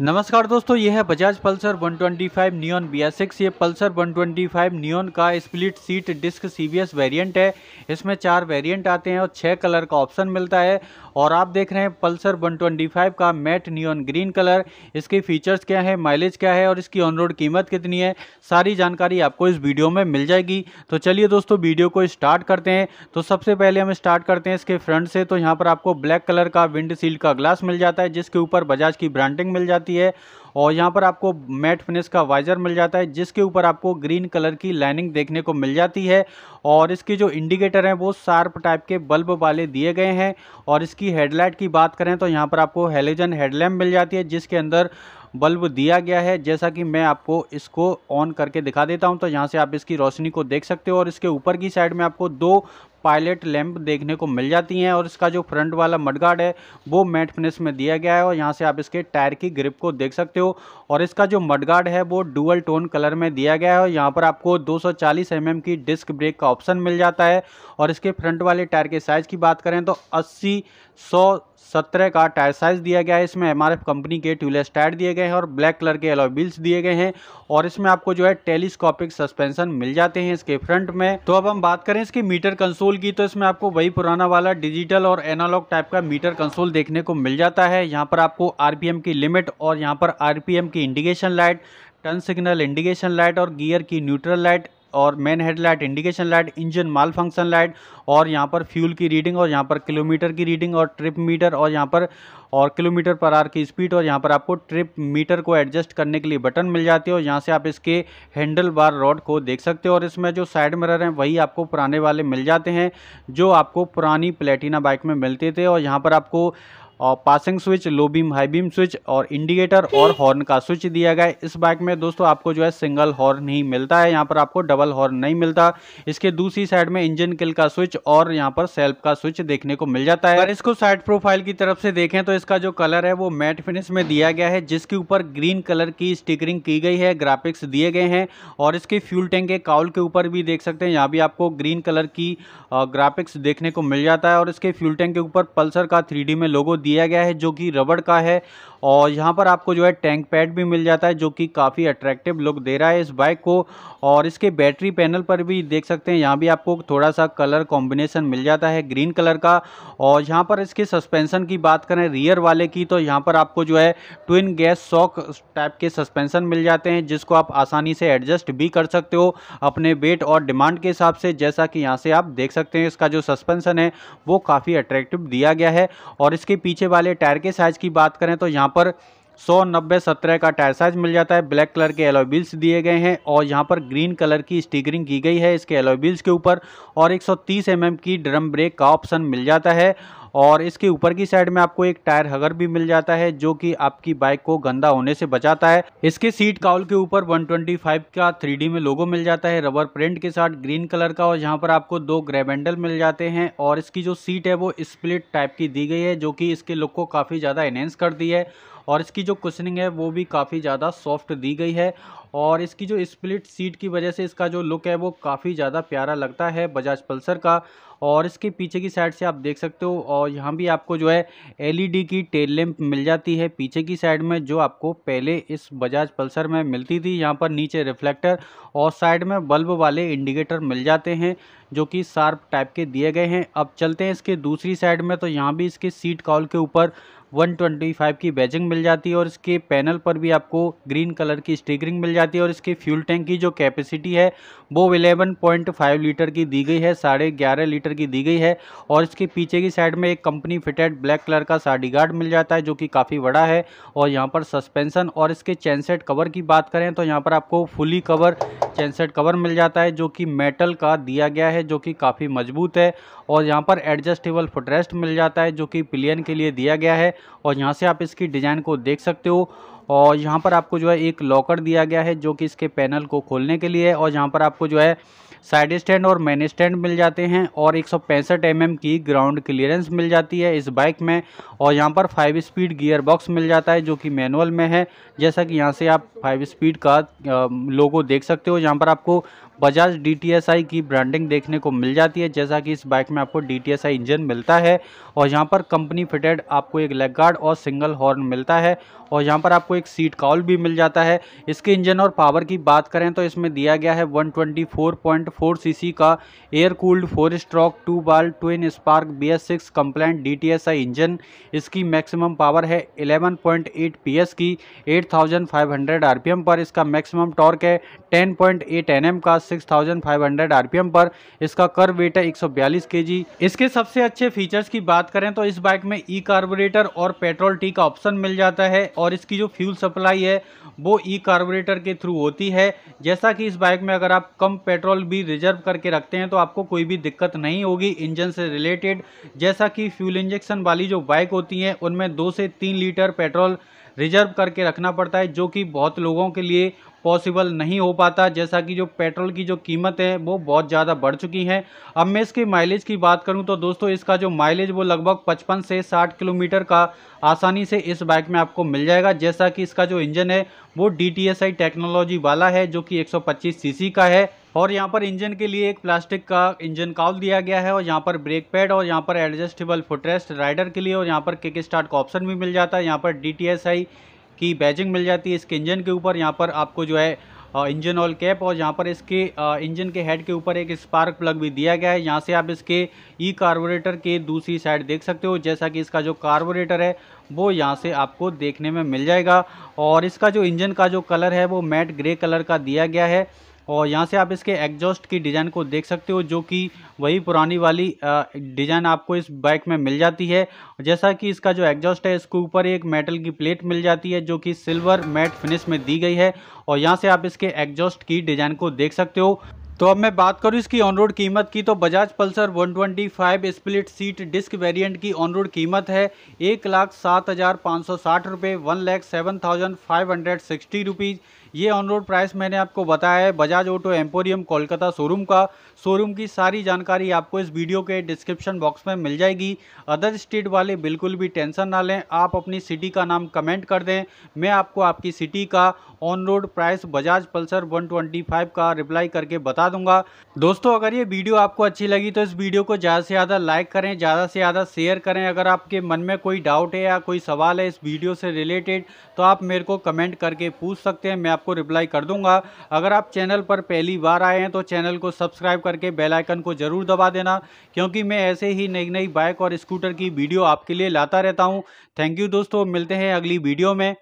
नमस्कार दोस्तों यह है बजाज पल्सर 125 एस BS6 ये पल्सर 125 नियोन का स्प्लिट सीट डिस्क सी वेरिएंट है इसमें चार वेरिएंट आते हैं और छह कलर का ऑप्शन मिलता है और आप देख रहे हैं पल्सर 125 का मैट नियॉन ग्रीन कलर इसके फीचर्स क्या है माइलेज क्या है और इसकी ऑन रोड कीमत कितनी है सारी जानकारी आपको इस वीडियो में मिल जाएगी तो चलिए दोस्तों वीडियो को स्टार्ट करते हैं तो सबसे पहले हम स्टार्ट करते हैं इसके फ्रंट से तो यहाँ पर आपको ब्लैक कलर का विंडशील्ड का ग्लास मिल जाता है जिसके ऊपर बजाज की ब्रांडिंग मिल जाती है और यहाँ पर आपको मैट फिनिश का वाइजर मिल जाता है जिसके ऊपर आपको ग्रीन कलर की लाइनिंग देखने को मिल जाती है और इसके जो इंडिकेटर हैं वो शार्प टाइप के बल्ब वाले दिए गए हैं और इसकी हेडलाइट की बात करें तो यहाँ पर आपको हेलोजन हेडलैम्प मिल जाती है जिसके अंदर बल्ब दिया गया है जैसा कि मैं आपको इसको ऑन करके दिखा देता हूं तो यहां से आप इसकी रोशनी को देख सकते हो और इसके ऊपर की साइड में आपको दो पायलट लैंप देखने को मिल जाती हैं और इसका जो फ्रंट वाला मडगार्ड है वो मैट फिनिश में दिया गया है और यहाँ से आप इसके टायर की ग्रिप को देख सकते हो और इसका जो मडगार्ड है वो डुअल टोन कलर में दिया गया है और यहाँ पर आपको 240 mm की डिस्क ब्रेक का ऑप्शन मिल जाता है और इसके फ्रंट वाले टायर के साइज़ की बात करें तो अस्सी सौ सत्रह का टायर साइज़ दिया गया है इसमें एम कंपनी के ट्यूलेस टायर दिए गए हैं और ब्लैक कलर के एलॉय व्हील्स दिए गए हैं और इसमें आपको जो है टेलीस्कोपिक सस्पेंशन मिल जाते हैं इसके फ्रंट में तो अब हम बात करें इसके मीटर कंसोल कंसोल की तो इसमें आपको वही पुराना वाला डिजिटल और एनालॉग टाइप का मीटर कंसोल देखने को मिल जाता है यहाँ पर आपको आरपीएम की लिमिट और यहाँ पर आरपीएम की indication light turn signal indication light और गियर की न्यूट्रल लाइट और main headlight indication light engine malfunction light और यहाँ पर फ्यूल की रीडिंग और यहाँ पर किलोमीटर की रीडिंग और ट्रिप मीटर और यहाँ पर और किलोमीटर पर आर की स्पीड और यहाँ पर आपको ट्रिप मीटर को एडजस्ट करने के लिए बटन मिल जाते हो यहाँ से आप इसके हैंडल बार रॉड को देख सकते हो और इसमें जो साइड मिरर हैं वही आपको पुराने वाले मिल जाते हैं जो आपको पुरानी प्लेटिना बाइक में मिलते थे और यहाँ पर आपको और passing switch low beam high beam switch और इंडिकेटर और हॉर्न का स्विच दिया गया है इस बाइक में दोस्तों आपको जो है सिंगल हॉर्न ही मिलता है यहाँ पर आपको डबल हॉर्न नहीं मिलता इसके दूसरी साइड में इंजन किल का स्विच और यहाँ पर सेल्फ का स्विच देखने को मिल जाता है अगर इसको साइड प्रोफाइल की तरफ से देखें तो इसका जो कलर है वो मैट फिनिश में दिया गया है जिसके ऊपर ग्रीन कलर की स्टिकरिंग की गई है ग्राफिक्स दिए गए हैं और इसके फ्यूल टैंक के काउल के ऊपर भी देख सकते हैं यहाँ भी आपको ग्रीन कलर की ग्राफिक्स देखने को मिल जाता है और इसके फ्यूल टैंक के ऊपर पल्सर का थ्री में लोगो दिया गया है जो कि रबड़ का है और यहाँ पर आपको जो है टैंक पैड भी मिल जाता है जो कि काफ़ी अट्रैक्टिव लुक दे रहा है इस बाइक को और इसके बैटरी पैनल पर भी देख सकते हैं यहाँ भी आपको थोड़ा सा कलर कॉम्बिनेशन मिल जाता है ग्रीन कलर का और यहाँ पर इसके सस्पेंसन की बात करें रियर वाले की तो यहाँ पर आपको जो है ट्विन गैस सॉक टाइप के सस्पेंसन मिल जाते हैं जिसको आप आसानी से एडजस्ट भी कर सकते हो अपने वेट और डिमांड के हिसाब से जैसा कि यहाँ से आप देख सकते हैं इसका जो सस्पेंसन है वो काफ़ी अट्रैक्टिव दिया गया है और इसके पीछे वाले टायर के साइज़ की बात करें तो यहाँ पर सौ नब्बे सत्रह का टायर साइज मिल जाता है ब्लैक कलर के एलोबिल्स दिए गए हैं और यहाँ पर ग्रीन कलर की स्टिकरिंग की गई है इसके एलोबिल्स के ऊपर और 130 सौ mm की ड्रम ब्रेक का ऑप्शन मिल जाता है और इसके ऊपर की साइड में आपको एक टायर हगर भी मिल जाता है जो कि आपकी बाइक को गंदा होने से बचाता है इसके सीट काउल के ऊपर 125 का 3D में लोगो मिल जाता है रबर प्रिंट के साथ ग्रीन कलर का और यहाँ पर आपको दो ग्रेबेंडल मिल जाते हैं और इसकी जो सीट है वो स्प्लिट टाइप की दी गई है जो कि इसके लुक को काफ़ी ज़्यादा एनहेंस करती है और इसकी जो कुशनिंग है वो भी काफ़ी ज़्यादा सॉफ्ट दी गई है और इसकी जो स्प्लिट सीट की वजह से इसका जो लुक है वो काफ़ी ज़्यादा प्यारा लगता है बजाज पल्सर का और इसके पीछे की साइड से आप देख सकते हो और यहाँ भी आपको जो है एलईडी e की टेल लैंप मिल जाती है पीछे की साइड में जो आपको पहले इस बजाज पल्सर में मिलती थी यहाँ पर नीचे रिफ्लेक्टर और साइड में बल्ब वाले इंडिकेटर मिल जाते हैं जो कि शार्प टाइप के दिए गए हैं अब चलते हैं इसके दूसरी साइड में तो यहाँ भी इसके सीट कॉल के ऊपर 125 की बैजिंग मिल जाती है और इसके पैनल पर भी आपको ग्रीन कलर की स्टिकरिंग मिल जाती है और इसकी फ्यूल टैंक की जो कैपेसिटी है वो 11.5 लीटर की दी गई है साढ़े ग्यारह लीटर की दी गई है और इसके पीछे की साइड में एक कंपनी फिटेड ब्लैक कलर का साडी गार्ड मिल जाता है जो कि काफ़ी बड़ा है और यहाँ पर सस्पेंसन और इसके चैनसेट कवर की बात करें तो यहाँ पर आपको फुली कवर चैनसेट कवर मिल जाता है जो कि मेटल का दिया गया है जो कि काफ़ी मजबूत है और यहाँ पर एडजस्टेबल फुटरेस्ट मिल जाता है जो कि प्लेन के लिए दिया गया है और यहाँ से आप इसकी डिज़ाइन को देख सकते हो और यहाँ पर आपको जो है एक लॉकर दिया गया है जो कि इसके पैनल को खोलने के लिए है और यहाँ पर आपको जो है साइड स्टैंड और मेन स्टैंड मिल जाते हैं और एक सौ mm की ग्राउंड क्लियरेंस मिल जाती है इस बाइक में और यहाँ पर फाइव स्पीड गियर बॉक्स मिल जाता है जो कि मैनुअल में है जैसा कि यहाँ से आप फाइव स्पीड का लोगो देख सकते हो यहाँ पर आपको बजाज डी की ब्रांडिंग देखने को मिल जाती है जैसा कि इस बाइक में आपको डी इंजन मिलता है और यहाँ पर कंपनी फिटेड आपको एक लेग गार्ड और सिंगल हॉर्न मिलता है और यहाँ पर आपको एक सीट काउल भी मिल जाता है इसके इंजन और पावर की बात करें तो इसमें दिया गया है 124.4 सीसी का air cooled four stroke to बाल twin spark B S six complaint D engine इसकी मैक्सिमम पावर है 11.8 पॉइंट की 8500 आरपीएम पर इसका मैक्सिमम टॉर्क है 10.8 एनएम का 6500 आरपीएम पर इसका कर वेट है 142 केजी इसके सबसे अच्छे फीचर्स की बात करें तो इस बाइक में ई कार्बोरेटर और पेट्रोल टी का ऑप्शन मिल जाता है और इसकी जो फ्यूल सप्लाई है वो ई कार्बोरेटर के थ्रू होती है जैसा कि इस बाइक में अगर आप कम पेट्रोल भी रिजर्व करके रखते हैं तो आपको कोई भी दिक्कत नहीं होगी इंजन से रिलेटेड जैसा कि फ्यूल इंजेक्शन वाली जो बाइक होती हैं उनमें दो से तीन लीटर पेट्रोल रिजर्व करके रखना पड़ता है जो कि बहुत लोगों के लिए पॉसिबल नहीं हो पाता जैसा कि जो पेट्रोल की जो कीमत है वो बहुत ज़्यादा बढ़ चुकी है अब मैं इसकी माइलेज की बात करूं तो दोस्तों इसका जो माइलेज वो लगभग 55 से 60 किलोमीटर का आसानी से इस बाइक में आपको मिल जाएगा जैसा कि इसका जो इंजन है वो डी टेक्नोलॉजी वाला है जो कि एक सौ का है और यहाँ पर इंजन के लिए एक प्लास्टिक का इंजन काउल दिया गया है और यहाँ पर ब्रेक पैड और यहाँ पर एडजस्टेबल फुटरेस्ट राइडर के लिए और यहाँ पर किक स्टार्ट का ऑप्शन भी मिल जाता है यहाँ पर डी की बैजिंग मिल जाती है इसके इंजन के ऊपर यहाँ पर आपको जो है इंजन ऑल कैप और यहाँ पर इसके इंजन के हेड के ऊपर एक स्पार्क प्लग भी दिया गया है यहाँ से आप इसके ई कार्बोरेटर के दूसरी साइड देख सकते हो जैसा कि इसका जो कार्बोरेटर है वो यहाँ से आपको देखने में मिल जाएगा और इसका जो इंजन का जो कलर है वो मैट ग्रे कलर का दिया गया है और यहाँ से आप इसके एग्जॉस्ट की डिज़ाइन को देख सकते हो जो कि वही पुरानी वाली डिज़ाइन आपको इस बाइक में मिल जाती है जैसा कि इसका जो एग्जॉस्ट है इसके ऊपर एक मेटल की प्लेट मिल जाती है जो कि सिल्वर मैट फिनिश में दी गई है और यहाँ से आप इसके एग्जॉस्ट की डिज़ाइन को देख सकते हो तो अब मैं बात करूँ इसकी ऑन रोड कीमत की तो Bajaj Pulsar 125 split seat disc variant की ऑन रोड कीमत है एक लाख सात हज़ार पाँच सौ साठ रुपये one lakh seven thousand five hundred sixty rupees ये ऑन रोड प्राइस मैंने आपको बताया है Bajaj auto emporium Kolkata showroom का शोरूम की सारी जानकारी आपको इस वीडियो के डिस्क्रिप्शन बॉक्स में मिल जाएगी अदर स्टेट वाले बिल्कुल भी टेंशन ना लें आप अपनी सिटी का नाम कमेंट कर दें मैं आपको आपकी सिटी का on road price Bajaj Pulsar 125 का रिप्लाई करके बता दूंगा दोस्तों अगर ये वीडियो आपको अच्छी लगी तो इस वीडियो को ज़्यादा से ज़्यादा लाइक करें ज़्यादा से ज़्यादा शेयर करें अगर आपके मन में कोई डाउट है या कोई सवाल है इस वीडियो से रिलेटेड तो आप मेरे को कमेंट करके पूछ सकते हैं मैं आपको रिप्लाई कर दूंगा अगर आप चैनल पर पहली बार आए हैं तो चैनल को सब्सक्राइब करके बेलाइकन को ज़रूर दबा देना क्योंकि मैं ऐसे ही नई नई बाइक और स्कूटर की वीडियो आपके लिए लाता रहता हूँ थैंक यू दोस्तों मिलते हैं अगली वीडियो में